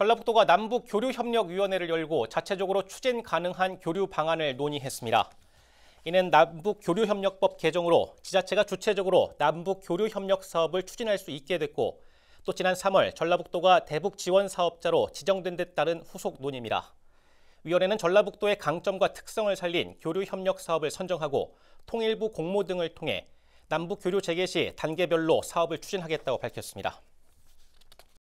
전라북도가 남북 교류협력위원회를 열고 자체적으로 추진 가능한 교류 방안을 논의했습니다. 이는 남북 교류협력법 개정으로 지자체가 주체적으로 남북 교류협력 사업을 추진할 수 있게 됐고 또 지난 3월 전라북도가 대북 지원 사업자로 지정된 데 따른 후속 논의입니다. 위원회는 전라북도의 강점과 특성을 살린 교류협력 사업을 선정하고 통일부 공모 등을 통해 남북 교류 재개 시 단계별로 사업을 추진하겠다고 밝혔습니다.